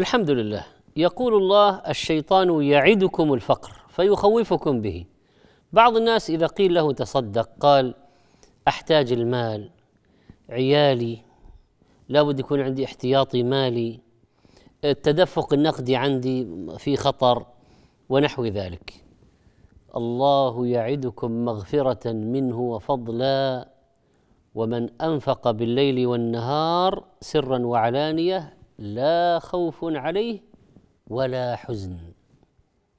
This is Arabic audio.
الحمد لله يقول الله الشيطان يعدكم الفقر فيخوفكم به بعض الناس اذا قيل له تصدق قال احتاج المال عيالي لابد يكون عندي احتياطي مالي التدفق النقدي عندي في خطر ونحو ذلك الله يعدكم مغفره منه وفضلا ومن انفق بالليل والنهار سرا وعلانيه لا خوف عليه ولا حزن